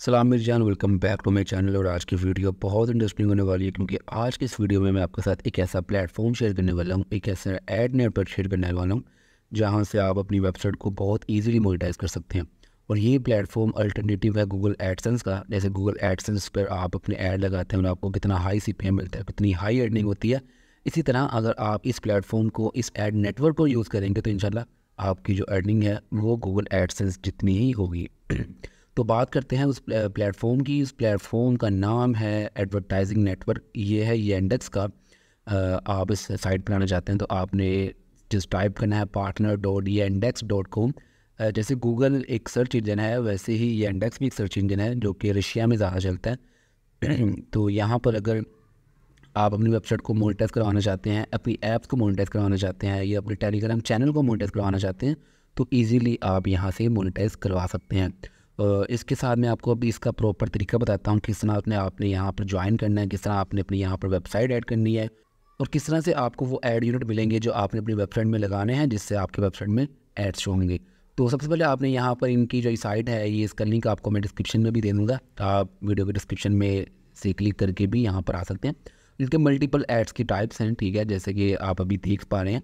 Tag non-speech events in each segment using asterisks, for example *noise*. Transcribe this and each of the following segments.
सलाम मिर्जान welcome back to my channel और आज की वीडियो बहुत इंटरेस्टिंग होने वाली है क्योंकि आज के इस वीडियो में मैं आपके साथ एक ऐसा प्लेटफॉर्म शेयर करने वाला हूँ एक ऐसा एड नेटवर्क शेयर करने वाला हूँ जहाँ से आप अपनी वेबसाइट को बहुत ईजिली मोनिटाइज कर सकते हैं और ये प्लेटफॉर्म अल्टरनेटिव है गूगल एडसेंस का जैसे गूगल एडसेंस पर आप अपने ऐड लगाते हैं और आपको कितना हाई सी मिलता है कितनी हाई अर्निंग होती है इसी तरह अगर आप इस प्लेटफॉर्म को इस एड नेटवर्क को यूज़ करेंगे तो इन आपकी जो अर्निंग है वो गूगल एडसेंस जितनी ही होगी तो बात करते हैं उस प्लेटफॉर्म की उस प्लेटफॉर्म का नाम है एडवर्टाइजिंग नेटवर्क ये है ये इंडेक्स का आप इस साइट पर आना चाहते हैं तो आपने जिस टाइप करना है पार्टनर डॉट ये इंडेक्स डॉट कॉम जैसे गूगल एक सर्च इंजन है वैसे ही ये इंडेक्स भी एक सर्च इंजन है जो कि रशिया में ज़्यादा चलता है *clears throat* तो यहाँ पर अगर आप अपनी वेबसाइट को मोनिटाइज करवाना चाहते हैं अपनी ऐप्स को मोनिटाइज करवाना चाहते हैं या अपने टेलीग्राम चैनल को मोनिटाइज करवाना चाहते हैं तो ईज़िली आप यहाँ से मोनिटाइज करवा सकते हैं इसके साथ मैं आपको अभी इसका प्रॉपर तरीका बताता हूँ किस तरह आपने आपने यहाँ पर ज्वाइन करना है किस तरह आपने अपनी यहाँ पर वेबसाइट ऐड करनी है और किस तरह से आपको वो ऐड यूनिट मिलेंगे जो आपने अपनी वेबसाइट में लगाने हैं जिससे आपके वेबसाइट में एड्स होंगे तो सबसे पहले आपने यहाँ पर इनकी जो साइट है ये इसका लिंक आपको मैं डिस्क्रिप्शन में भी दे दूँगा तो आप वीडियो के डिस्क्रिप्शन में से क्लिक करके भी यहाँ पर आ सकते हैं इनके मल्टीपल एड्स की टाइप्स हैं ठीक है जैसे कि आप अभी देख पा रहे हैं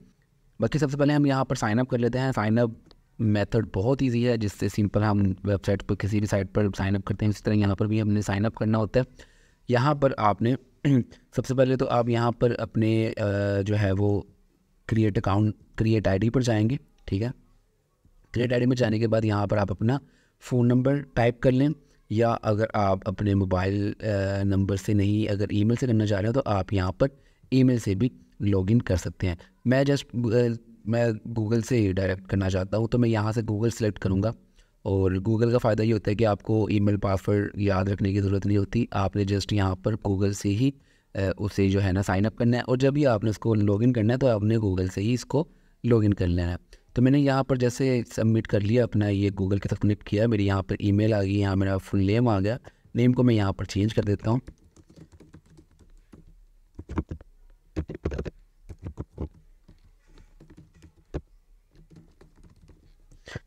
बाकी सबसे पहले हम यहाँ पर साइनअप कर लेते हैं साइनअप मेथड बहुत इजी है जिससे सिंपल हम वेबसाइट पर किसी भी साइट पर साइन अप करते हैं इसी तरह यहाँ पर भी हमने साइन अप करना होता है यहाँ पर आपने *clears throat* सबसे पहले तो आप यहाँ पर अपने जो है वो क्रिएट अकाउंट क्रिएट आईडी पर जाएंगे ठीक है क्रिएट आईडी में जाने के बाद यहाँ पर आप अपना फ़ोन नंबर टाइप कर लें या अगर आप अपने मोबाइल नंबर से नहीं अगर ईमेल से करना चाह रहे हो तो आप यहाँ पर ईमेल से भी लॉगिन कर सकते हैं मैं जस्ट मैं गूगल से ही डायरेक्ट करना चाहता हूँ तो मैं यहाँ से गूगल सेलेक्ट करूँगा और गूगल का फ़ायदा ये होता है कि आपको ईमेल पासवर्ड याद रखने की ज़रूरत नहीं होती आपने जस्ट यहाँ पर गूगल से ही उसे जो है ना साइनअप करना है और जब भी आपने उसको लॉगिन करना है तो आपने गूगल से ही इसको लॉगिन कर लेना है तो मैंने यहाँ पर जैसे सबमिट कर लिया अपना ये गूगल के तरफ कनेक्ट किया मेरी यहाँ पर ईमेल आ गई यहाँ मेरा फुल नेम आ गया नेम को मैं यहाँ पर चेंज कर देता हूँ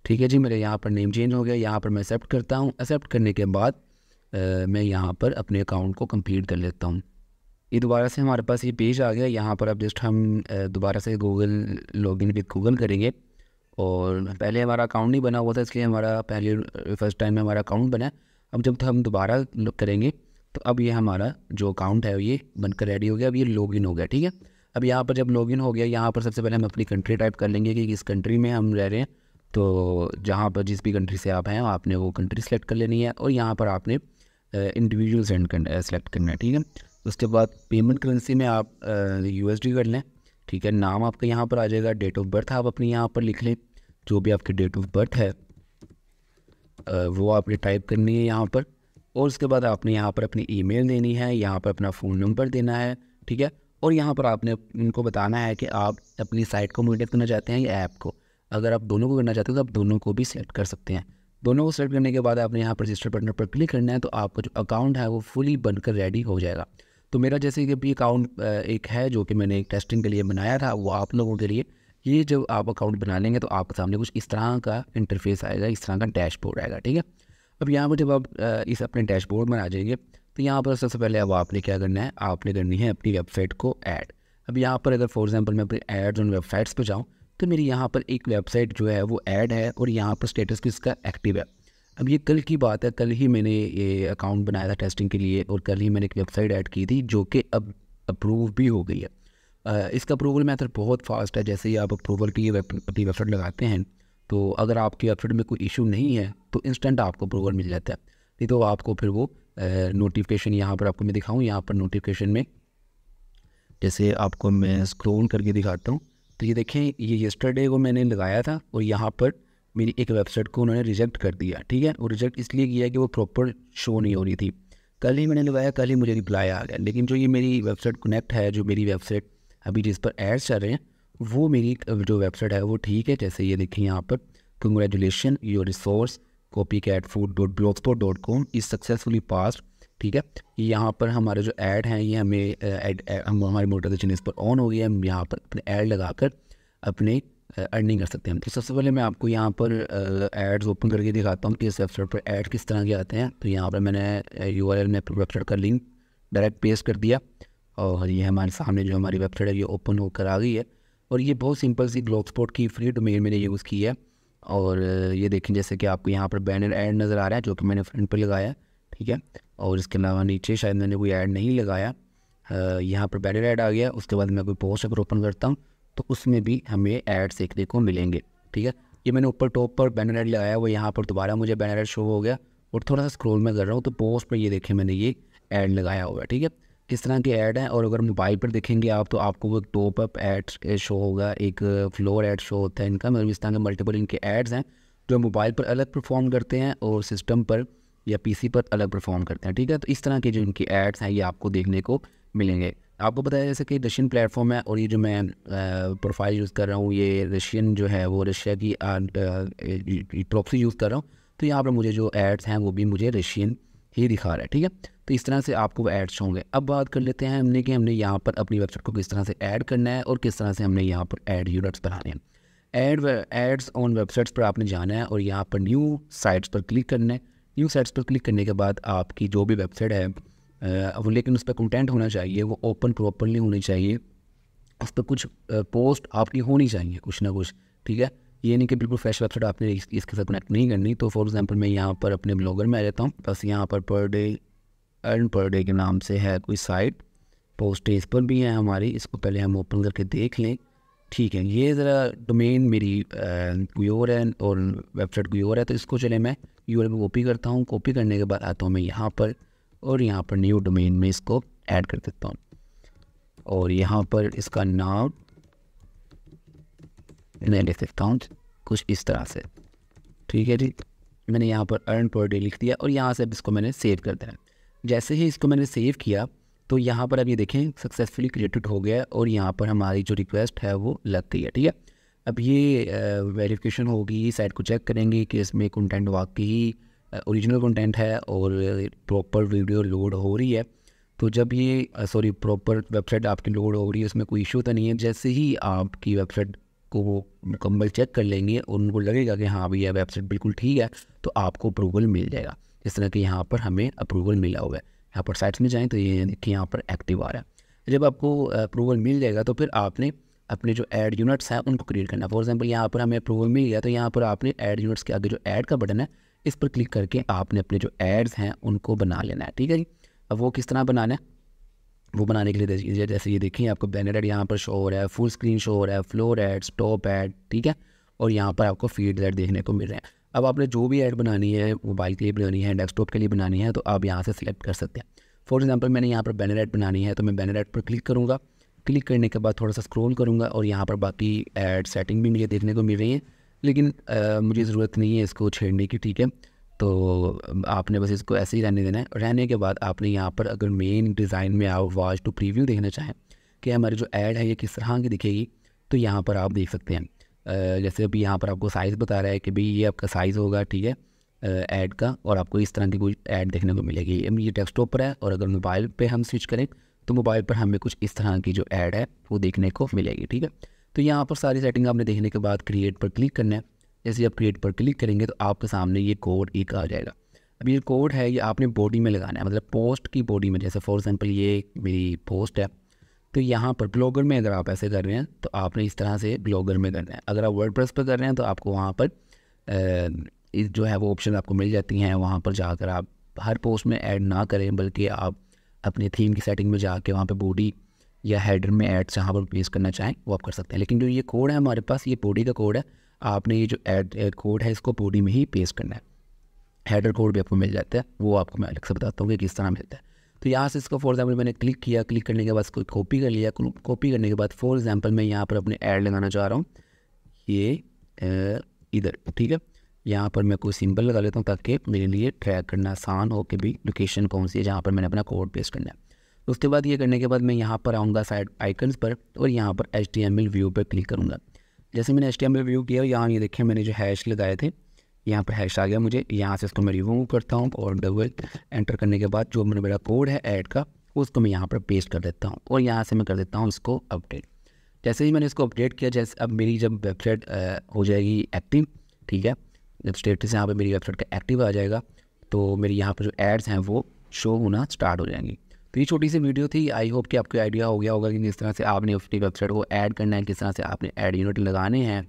ठीक है जी मेरे यहाँ पर नेम चेंज हो गया यहाँ पर मैं एक्सेप्ट करता हूँ एक्सेप्ट करने के बाद आ, मैं यहाँ पर अपने अकाउंट को कंप्लीट कर लेता हूँ ये दोबारा से हमारे पास ये पेज आ गया यहाँ पर अब जस्ट हम दोबारा से गूगल लॉगिन विद गूगल करेंगे और पहले हमारा अकाउंट नहीं बना हुआ था इसलिए हमारा पहले फर्स्ट टाइम में हमारा अकाउंट बना अब जब हम दोबारा करेंगे तो अब ये हमारा जो अकाउंट है ये बनकर रेडी हो गया अब ये लॉगिन हो गया ठीक है अब यहाँ पर जब लॉगिन हो गया यहाँ पर सबसे पहले हम अपनी कंट्री टाइप कर लेंगे कि किस कंट्री में हम रह रहे हैं तो जहाँ पर जिस भी कंट्री से आप हैं आपने वो कंट्री सेलेक्ट कर लेनी है और यहाँ पर आपने इंडिविजुअल सेंड कर सेलेक्ट करना है ठीक है उसके बाद पेमेंट करेंसी में आप यू एस डी कर लें ठीक है नाम आपका यहाँ पर आ जाएगा डेट ऑफ बर्थ आप अपने यहाँ पर लिख लें जो भी आपकी डेट ऑफ बर्थ है वो आपने टाइप करनी है यहाँ पर और उसके बाद आपने यहाँ पर अपनी ईमेल देनी है यहाँ पर अपना फ़ोन नंबर देना है ठीक है और यहाँ पर आपने उनको बताना है कि आप अपनी साइट को मोनिटर करना चाहते हैं या ऐप को अगर आप दोनों को करना चाहते हो तो आप दोनों को भी सेलेक्ट कर सकते हैं दोनों को सेलेक्ट करने के बाद आपने यहाँ पर रजिस्टर बटन पर क्लिक करना है तो आपका जो अकाउंट है वो फुली बनकर रेडी हो जाएगा तो मेरा जैसे कि अभी अकाउंट एक है जो कि मैंने एक टेस्टिंग के लिए बनाया था वो आप लोगों के लिए ये जब आप अकाउंट बना लेंगे तो आपके सामने कुछ इस तरह का इंटरफेस आएगा इस तरह का डैशबोर्ड आएगा ठीक है अब यहाँ पर जब आप इस अपने डैशबोर्ड में आ जाएंगे तो यहाँ पर सबसे पहले अब आपने क्या करना है आपने करनी है अपनी वेबसाइट को ऐड अब यहाँ पर अगर फॉर एग्जाम्पल मैं अपनी एड्स और वेबसाइट्स पर जाऊँ तो मेरी यहाँ पर एक वेबसाइट जो है वो ऐड है और यहाँ पर स्टेटस भी इसका एक्टिव है अब ये कल की बात है कल ही मैंने ये अकाउंट बनाया था टेस्टिंग के लिए और कल ही मैंने एक वेबसाइट ऐड की थी जो कि अब अप्रूव भी हो गई है इसका अप्रूवल मैथड बहुत फास्ट है जैसे ही आप अप्रूवल के लिए अपनी वेबसाइट लगाते हैं तो अगर आपकी वेबसाइट में कोई इशू नहीं है तो इंस्टेंट आपको अप्रूवल मिल जाता है नहीं तो आपको फिर वो नोटिफिकेशन यहाँ पर आपको मैं दिखाऊँ यहाँ पर नोटिफिकेशन में जैसे आपको मैं स्क्रोल करके दिखाता हूँ तो ये देखें ये येस्टरडे को मैंने लगाया था और यहाँ पर मेरी एक वेबसाइट को उन्होंने रिजेक्ट कर दिया ठीक है और रिजेक्ट इसलिए किया कि वो प्रॉपर शो नहीं हो रही थी कल ही मैंने लगाया कल ही मुझे रिप्लाई आ गया लेकिन जो ये मेरी वेबसाइट कनेक्ट है जो मेरी वेबसाइट अभी जिस पर एड्स चल रहे हैं वो मेरी जो वेबसाइट है वो ठीक है जैसे ये देखें यहाँ पर congratulation your resource copy cat food dot blogspot dot com is successfully pass ठीक है यहाँ पर हमारे जो ऐड हैं ये हमें एड हम मोटर मोटराइजेशन इस पर ऑन हो गई है हम यहाँ पर अपने ऐड लगा कर अपने अर्निंग कर सकते हैं तो सबसे पहले मैं आपको यहाँ पर एड्स ओपन करके दिखाता हूँ कि इस वेबसाइट पर ऐड किस तरह के आते हैं तो यहाँ पर मैंने यू आर एल में वेबसाइट का लिंक डायरेक्ट पेस्ट कर दिया और ये हमारे सामने जो हमारी वेबसाइट है ये ओपन होकर आ गई है और ये बहुत सिंपल सी ब्लॉग स्पॉट की फ्री डोमेन मैंने यूज़ की है और ये देखें जैसे कि आपको यहाँ पर बैनर ऐड नज़र आ रहा है जो कि मैंने फ्रंट पर लगाया ठीक है और इसके अलावा नीचे शायद मैंने कोई ऐड नहीं लगाया यहाँ पर बैनर ऐड आ गया उसके बाद मैं कोई पोस्ट अगर ओपन करता हूँ तो उसमें भी हमें एड्स देखने को मिलेंगे ठीक है ये मैंने ऊपर टॉप पर बैनर ऐड लगाया वो यहाँ पर दोबारा मुझे बैनर ऐड शो हो गया और थोड़ा सा स्क्रोल में कर रहा हूँ तो पोस्ट पर ये देखें मैंने ये ऐड लगाया हुआ है ठीक है किस तरह के ऐड हैं और अगर मोबाइल पर देखेंगे आप तो आपको वो एक टॉप अप एड शो होगा एक फ्लोर ऐड शो होता है इनका मतलब इस तरह के मल्टीपल इनके ऐड्स हैं जो मोबाइल पर अलग परफॉर्म करते हैं और सिस्टम पर या पीसी पर अलग परफॉर्म करते हैं ठीक है तो इस तरह के जो इनके एड्स हैं ये आपको देखने को मिलेंगे आपको बताया जैसे कि रशियन प्लेटफॉर्म है और ये जो मैं प्रोफाइल यूज़ कर रहा हूँ ये रशियन जो है वो रशिया की प्रॉक्सी यूज़ कर रहा हूँ तो यहाँ पर मुझे जो एड्स हैं वो भी मुझे रशियन ही दिखा रहा है ठीक है तो इस तरह से आपको वो एड्स होंगे अब बात कर लेते हैं हमने कि हमने यहाँ पर अपनी वेबसाइट को किस तरह से ऐड करना है और किस तरह से हमने यहाँ पर एड यूनिट्स बनाने हैं एड एड्स ऑन वेबसाइट्स पर आपने जाना है और यहाँ पर न्यू साइट्स पर क्लिक करना है न्यू साइट्स पर क्लिक करने के बाद आपकी जो भी वेबसाइट है वो लेकिन उस पर कंटेंट होना चाहिए वो ओपन प्रॉपरली होनी चाहिए उस पर कुछ पोस्ट आपकी होनी चाहिए कुछ ना कुछ ठीक है ये नहीं कि बिल्कुल फ्रेश वेबसाइट आपने इस, इसके साथ कनेक्ट नहीं करनी तो फॉर एग्जांपल मैं यहाँ पर अपने ब्लॉगर में आ जाता हूँ बस यहाँ पर per day earn per day के नाम से है कोई साइट पोस्टेज पर भी है हमारी इसको पहले हम ओपन करके देख लें ठीक है ये ज़रा डोमेन मेरी कोई और है और वेबसाइट कोई और है तो इसको चले मैं यू आर कॉपी करता हूँ कॉपी करने के बाद आता हूँ मैं यहाँ पर और यहाँ पर न्यू डोमेन में इसको ऐड कर देता हूँ और यहाँ पर इसका नाम मैं लिख सकता हूँ कुछ इस तरह से ठीक है जी मैंने यहाँ पर अर्न पर डे लिख दिया और यहाँ से अब इसको मैंने सेव कर देना जैसे ही इसको मैंने सेव किया तो यहाँ पर अब ये देखें सक्सेसफुली क्रिएटेड हो गया और यहाँ पर हमारी जो रिक्वेस्ट है वो लग गई है ठीक है अब ये वेरिफिकेशन होगी साइट को चेक करेंगे कि इसमें कंटेंट वाकई ओरिजिनल कंटेंट है और प्रॉपर वीडियो लोड हो रही है तो जब ये सॉरी प्रॉपर वेबसाइट आपकी लोड हो रही है उसमें कोई इशू तो नहीं है जैसे ही आपकी वेबसाइट को वो मुकम्मल चेक कर लेंगे और उनको लगेगा कि हाँ भैया वेबसाइट बिल्कुल ठीक है तो आपको अप्रूवल मिल जाएगा जिस तरह के यहाँ पर हमें अप्रूवल मिला हुआ है तो यहाँ पर साइट्स में जाएँ तो ये देखिए यहाँ पर एक्टिव आ रहा है जब आपको अप्रूवल मिल जाएगा तो फिर आपने अपने जो एड यूनिट्स हैं उनको क्रिएट करना फॉर एग्जाम्पल यहाँ पर हमें अप्रूवल मिल गया तो यहाँ पर आपने एड यूनिट्स के आगे जो एड का बटन है इस पर क्लिक करके आपने अपने जो एड्स हैं उनको बना लेना है ठीक है जी अब वो किस तरह बनाना है वो बनाने के लिए जैसे ये देखिए आपको बैनर एड यहाँ पर शो हो रहा है फुल स्क्रीन शो हो रहा है फ्लोर एड्स टॉप एड ठीक है और यहाँ पर आपको फीड एड देखने को मिल रहे हैं अब आपने जो भी ऐड बनानी है मोबाइल के लिए बनानी है डेस्कटॉप के लिए बनानी है तो आप यहाँ से सिलेक्ट कर सकते हैं फॉर एग्जांपल मैंने यहाँ पर बैनर ऐड बनानी है तो मैं बैनर ऐड पर क्लिक करूँगा क्लिक करने के बाद थोड़ा सा स्क्रॉल करूँगा और यहाँ पर बाकी ऐड सेटिंग भी मुझे देखने को मिल रही है लेकिन आ, मुझे ज़रूरत नहीं है इसको छेड़ने की ठीक है तो आपने बस इसको ऐसे ही रहने देना है रहने के बाद आपने यहाँ पर अगर मेन डिज़ाइन में आप वॉच टू प्रीव्यू देखना चाहें कि हमारी जो ऐड है ये किस तरह की दिखेगी तो यहाँ पर आप देख सकते हैं जैसे अभी यहाँ पर आपको साइज़ बता रहा है कि भाई ये आपका साइज़ होगा ठीक है ऐड का और आपको इस तरह की कुछ ऐड देखने को मिलेगी ये डेस्कटॉप पर है और अगर मोबाइल पे हम स्विच करें तो मोबाइल पर हमें कुछ इस तरह की जो ऐड है वो देखने को मिलेगी ठीक है तो यहाँ पर सारी सेटिंग आपने देखने के बाद क्रिएट पर क्लिक करना है जैसे आप क्रिएट पर क्लिक करेंगे तो आपके सामने ये कोड एक आ जाएगा अब ये कोड है ये आपने बॉडी में लगाना है मतलब पोस्ट की बॉडी में जैसे फॉर एग्जाम्पल ये मेरी पोस्ट है तो यहाँ पर ब्लॉगर में अगर आप ऐसे कर रहे हैं तो आपने इस तरह से ब्लॉगर में करना है अगर आप वर्ड पर कर रहे हैं तो आपको वहाँ पर इस जो है वो ऑप्शन आपको मिल जाती हैं वहाँ पर जाकर आप हर पोस्ट में ऐड ना करें बल्कि आप अपने थीम की सेटिंग में जाके वहाँ पे बॉडी या हेडर में ऐड जहाँ पर पेश करना चाहें वो आप कर सकते हैं लेकिन जो ये कोड है हमारे पास ये बॉडी का कोड है आपने ये जो एड कोड है इसको बॉडी में ही पेश करना है हेडर कोड भी आपको मिल जाता है वो आपको मैं अलग से बताता हूँ कि किस तरह मिलता है तो यहाँ से इसका फॉर एग्जाम्पल मैंने क्लिक किया क्लिक करने के बाद इसको कॉपी कर लिया कॉपी करने के बाद फॉर एग्जाम्पल मैं यहाँ पर अपने ऐड लगाना चाह रहा हूँ ये इधर ठीक है यहाँ पर मैं कोई सिंबल लगा लेता हूँ ताकि मेरे लिए ट्रैक करना आसान हो कि भाई लोकेशन कौन सी है जहाँ पर मैंने अपना कोड पेस्ट करना है तो उसके बाद ये करने के बाद मैं यहाँ पर आऊँगा साइड आइकन्स पर और यहाँ पर H D M L view पर क्लिक करूँगा जैसे मैंने H D M L view किया यहाँ ये देखें मैंने जो हैश लगाए थे यहाँ पर हैश आ गया मुझे यहाँ से इसको मैं रिमूव करता हूँ और डबल एंटर करने के बाद जो मेरा कोड है ऐड का उसको मैं यहाँ पर पेस्ट कर देता हूँ और यहाँ से मैं कर देता हूँ इसको अपडेट जैसे ही मैंने इसको अपडेट किया जैसे अब मेरी जब वेबसाइट हो जाएगी एक्टिव ठीक है जब स्टेटस यहाँ पर मेरी वेबसाइट का एक्टिव आ जाएगा तो मेरी यहाँ पर जो एड्स हैं वो शो होना स्टार्ट हो जाएंगी तो ये छोटी सी वीडियो थी आई होप कि आपको आइडिया हो गया होगा कि किस तरह से आपने अपनी वेबसाइट को ऐड करना है किस तरह से आपने एड यूनिट लगाने हैं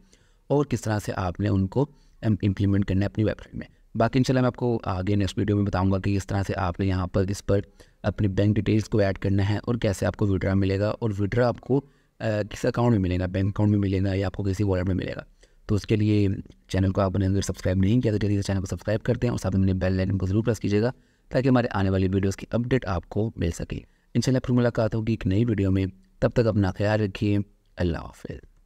और किस तरह से आपने उनको इम्प्लीमेंट करना है अपनी वेबसाइट में बाकी इंशाल्लाह मैं आपको आगे नेक्स्ट वीडियो में बताऊंगा कि किस तरह से आपने यहाँ पर इस पर अपनी बैंक डिटेल्स को ऐड करना है और कैसे आपको विड्रा मिलेगा और विड्रा आपको किस अकाउंट में मिलेगा बैंक अकाउंट में मिलेगा या आपको किसी वॉलेट में मिलेगा तो उसके लिए चैनल को आपने अगर सब्सक्राइब नहीं किया तो जल्दी से चैनल को सब्सक्राइब करते हैं और साथ में बेल लाइन को जरूर प्रेस कीजिएगा ताकि हमारे आने वाली वीडियोज़ की अपडेट आपको मिल सके इंशाल्लाह फिर मुलाकात होगी एक नई वीडियो में तब तक अपना ख्याल रखिए अल्लाह हाफिज़